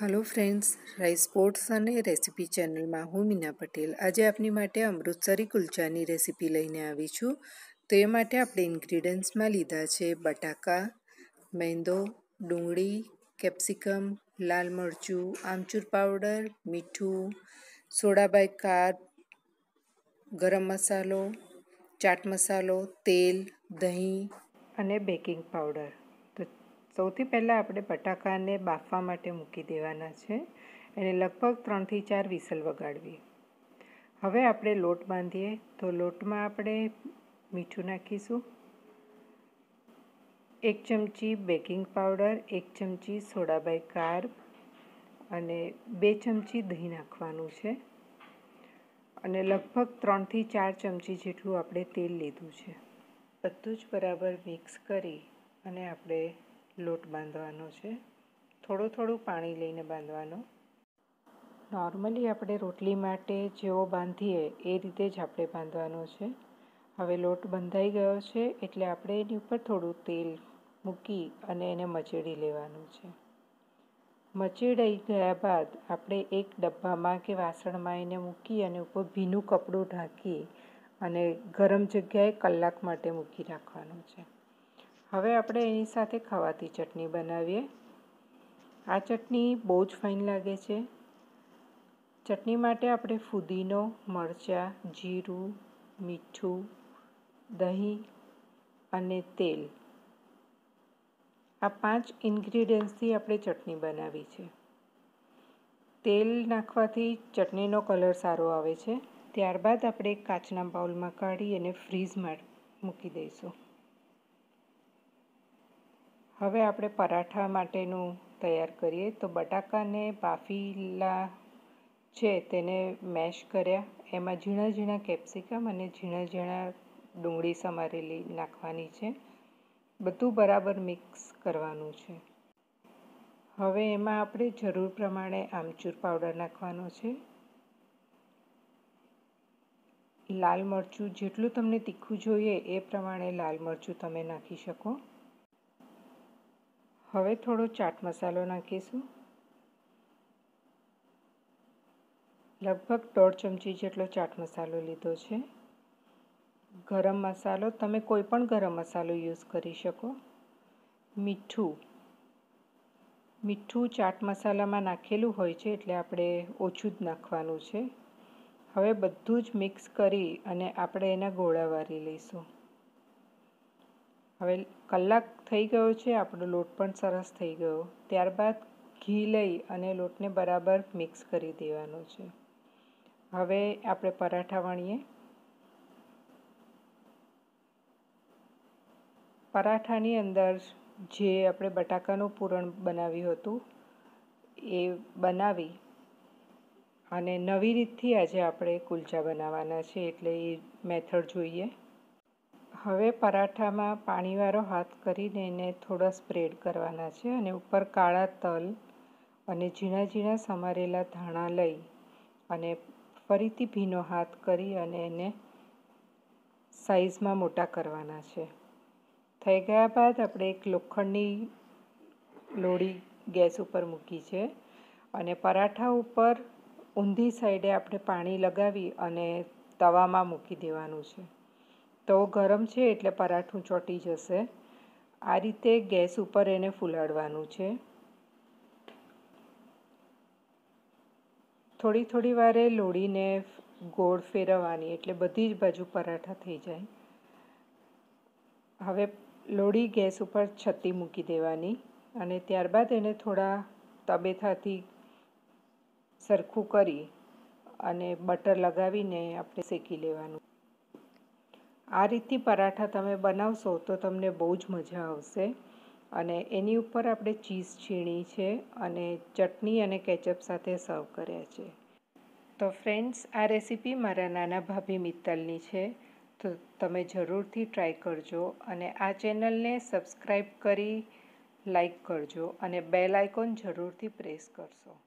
hello friends rice sports અને recipe ચેનલમાં હું મીના પટેલ આજે આપની માટે અમૃતસરી કુલચાની રેસીપી લઈને આવી છું તો એ માટે આપણે ઇન્ગ્રીડિયન્ટ્સમાં લીધા છે બટાકા મેંદો ડુંગળી કેપ્સિકમ લાલ મરચું આમચૂર પાવડર મીઠું સોડા બાય કાર્બ ગરમ મસાલો ચાટ મસાલો તેલ દહીં અને બેકિંગ પાવડર તો સૌથી પહેલાં આપણે બટાકાને બાફવા માટે મૂકી દેવાના છે એને લગભગ ત્રણથી ચાર વિસલ વગાડવી હવે આપણે લોટ બાંધીએ તો લોટમાં આપણે મીઠું નાખીશું એક ચમચી બેકિંગ પાવડર એક ચમચી સોડા બાય કાર્બ અને બે ચમચી દહીં નાખવાનું છે અને લગભગ ત્રણથી ચાર ચમચી જેટલું આપણે તેલ લીધું છે બધું જ બરાબર મિક્સ કરી અને આપણે લોટ બાંધવાનો છે થોડું થોડું પાણી લઈને બાંધવાનો નોર્મલી આપણે રોટલી માટે જેવો બાંધીએ એ રીતે જ આપણે બાંધવાનો છે હવે લોટ બંધાઈ ગયો છે એટલે આપણે એની ઉપર થોડું તેલ મૂકી અને એને મચેડી લેવાનું છે મચેડાઈ ગયા બાદ આપણે એક ડબ્બામાં કે વાસણમાં એને મૂકી અને ઉપર ભીનું કપડું ઢાંકી અને ગરમ જગ્યાએ કલાક માટે મૂકી રાખવાનું છે હવે આપણે એની સાથે ખાવાતી ચટણી બનાવીએ આ ચટણી બહુ જ ફાઇન લાગે છે ચટણી માટે આપણે ફુદીનો મરચાં જીરું મીઠું દહીં અને તેલ આ પાંચ ઇન્ગ્રીડિયન્ટ્સથી આપણે ચટણી બનાવી છે તેલ નાખવાથી ચટણીનો કલર સારો આવે છે ત્યારબાદ આપણે કાચના બાઉલમાં કાઢી અને ફ્રીઝમાં મૂકી દઈશું હવે આપણે પરાઠા માટેનું તૈયાર કરીએ તો બટાકાને બાફીલા છે તેને મેશ કર્યા એમાં ઝીણા ઝીણા કેપ્સિકમ અને ઝીણા ઝીણા ડુંગળી સમારેલી નાખવાની છે બધું બરાબર મિક્સ કરવાનું છે હવે એમાં આપણે જરૂર પ્રમાણે આમચૂર પાવડર નાખવાનો છે લાલ મરચું જેટલું તમને તીખું જોઈએ એ પ્રમાણે લાલ મરચું તમે નાખી શકો હવે થોડો ચાટ મસાલો નાખીશું લગભગ દોઢ ચમચી જેટલો ચાટ મસાલો લીધો છે ગરમ મસાલો તમે કોઈ પણ ગરમ મસાલો યુઝ કરી શકો મીઠું મીઠું ચાટ મસાલામાં નાખેલું હોય છે એટલે આપણે ઓછું જ નાખવાનું છે હવે બધું જ મિક્સ કરી અને આપણે એના ગોળા વારી લઈશું હવે કલાક થઈ ગયો છે આપણો લોટ પણ સરસ થઈ ગયો ત્યારબાદ ઘી લઈ અને લોટને બરાબર મિક્સ કરી દેવાનો છે હવે આપણે પરાઠા વણીએ પરાઠાની અંદર જે આપણે બટાકાનું પૂરણ બનાવ્યું હતું એ બનાવી અને નવી રીતથી આજે આપણે કુલચા બનાવવાના છે એટલે એ મેથડ જોઈએ હવે પરાઠામાં પાણીવાળો હાથ કરીને એને થોડા સ્પ્રેડ કરવાના છે અને ઉપર કાળા તલ અને ઝીણા ઝીણા સમારેલા ધાણા લઈ અને ફરીથી ભીનો હાથ કરી અને એને સાઈઝમાં મોટા કરવાના છે થઈ ગયા બાદ આપણે એક લોખંડની લોડી ગેસ ઉપર મૂકી છે અને પરાઠા ઉપર ઊંધી સાઈડે આપણે પાણી લગાવી અને તવામાં મૂકી દેવાનું છે તો ગરમ છે એટલે પરાઠું ચોંટી જશે આ રીતે ગેસ ઉપર એને ફૂલાડવાનું છે થોડી થોડી વારે લોડીને ગોળ ફેરવવાની એટલે બધી જ બાજુ પરાઠા થઈ જાય હવે લોડી ગેસ ઉપર છત્તી મૂકી દેવાની અને ત્યારબાદ એને થોડા તબેથાથી સરખું કરી અને બટર લગાવીને આપણે શેકી લેવાનું આ રીતથી પરાઠા તમે બનાવશો તો તમને બહુ જ મજા આવશે અને એની ઉપર આપણે ચીઝ છીણી છે અને ચટણી અને કેચઅપ સાથે સર્વ કર્યા છે તો ફ્રેન્ડ્સ આ રેસીપી મારા નાના ભાભી મિત્તલની છે તો તમે જરૂરથી ટ્રાય કરજો અને આ ચેનલને સબસ્ક્રાઈબ કરી લાઈક કરજો અને બેલ આઇકોન જરૂરથી પ્રેસ કરશો